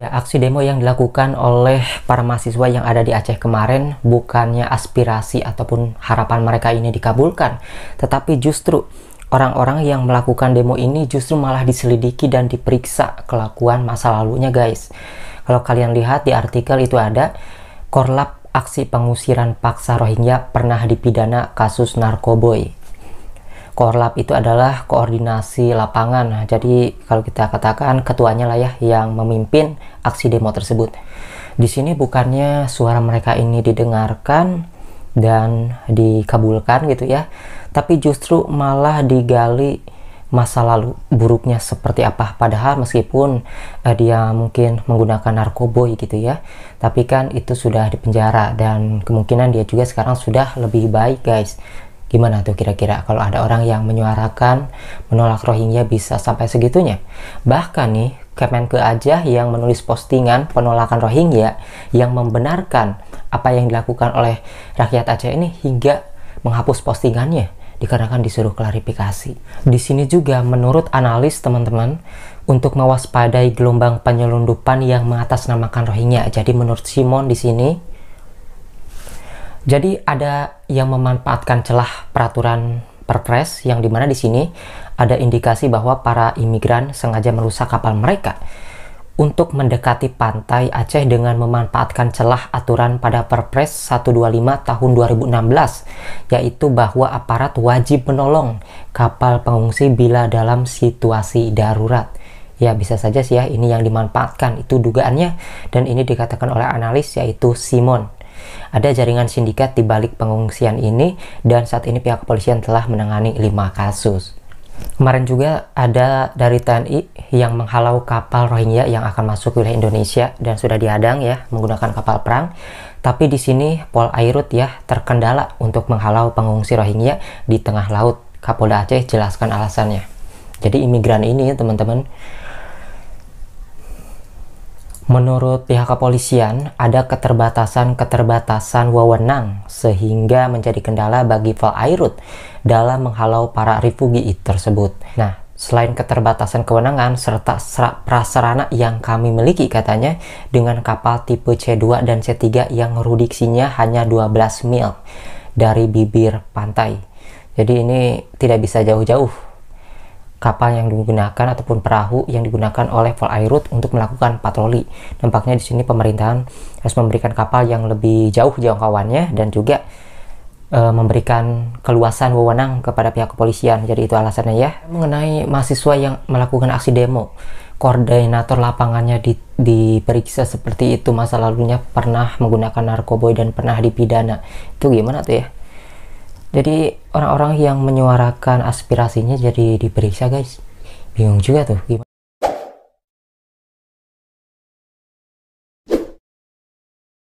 Ya, aksi demo yang dilakukan oleh para mahasiswa yang ada di Aceh kemarin bukannya aspirasi ataupun harapan mereka ini dikabulkan, tetapi justru orang-orang yang melakukan demo ini justru malah diselidiki dan diperiksa kelakuan masa lalunya, guys. Kalau kalian lihat di artikel itu ada Korlap aksi pengusiran paksa Rohingya pernah dipidana kasus narkoboy. Korlap itu adalah koordinasi lapangan. Nah, jadi kalau kita katakan ketuanya lah ya yang memimpin aksi demo tersebut. Di sini bukannya suara mereka ini didengarkan dan dikabulkan gitu ya, tapi justru malah digali masa lalu buruknya seperti apa padahal meskipun eh, dia mungkin menggunakan narkoboy gitu ya tapi kan itu sudah dipenjara dan kemungkinan dia juga sekarang sudah lebih baik guys Gimana tuh kira-kira kalau ada orang yang menyuarakan menolak Rohingya bisa sampai segitunya? Bahkan nih, Kemenke aja yang menulis postingan penolakan Rohingya yang membenarkan apa yang dilakukan oleh rakyat Aceh ini hingga menghapus postingannya dikarenakan disuruh klarifikasi. Di sini juga menurut analis teman-teman untuk mewaspadai gelombang penyelundupan yang mengatasnamakan Rohingya. Jadi menurut Simon di sini jadi ada yang memanfaatkan celah peraturan Perpres yang dimana di sini ada indikasi bahwa para imigran sengaja merusak kapal mereka untuk mendekati pantai Aceh dengan memanfaatkan celah aturan pada Perpres 125 tahun 2016 yaitu bahwa aparat wajib menolong kapal pengungsi bila dalam situasi darurat. Ya bisa saja sih ya ini yang dimanfaatkan itu dugaannya dan ini dikatakan oleh analis yaitu Simon. Ada jaringan sindikat di balik pengungsian ini dan saat ini pihak kepolisian telah menangani 5 kasus. Kemarin juga ada dari TNI yang menghalau kapal Rohingya yang akan masuk wilayah Indonesia dan sudah diadang ya menggunakan kapal perang. Tapi di sini Pol Airut ya terkendala untuk menghalau pengungsi Rohingya di tengah laut. Kapolda Aceh jelaskan alasannya. Jadi imigran ini teman-teman Menurut pihak kepolisian, ada keterbatasan-keterbatasan wewenang sehingga menjadi kendala bagi Airut dalam menghalau para refugi tersebut. Nah, selain keterbatasan kewenangan serta prasarana yang kami miliki katanya dengan kapal tipe C2 dan C3 yang rudiksinya hanya 12 mil dari bibir pantai. Jadi ini tidak bisa jauh-jauh kapal yang digunakan ataupun perahu yang digunakan oleh Polairut untuk melakukan patroli. Nampaknya di sini pemerintahan harus memberikan kapal yang lebih jauh jangkauannya dan juga uh, memberikan keluasan wewenang kepada pihak kepolisian. Jadi itu alasannya ya. Mengenai mahasiswa yang melakukan aksi demo, koordinator lapangannya di, diperiksa seperti itu masa lalunya pernah menggunakan narkoboy dan pernah dipidana. Itu gimana tuh ya? jadi orang-orang yang menyuarakan aspirasinya jadi diperiksa guys bingung juga tuh gimana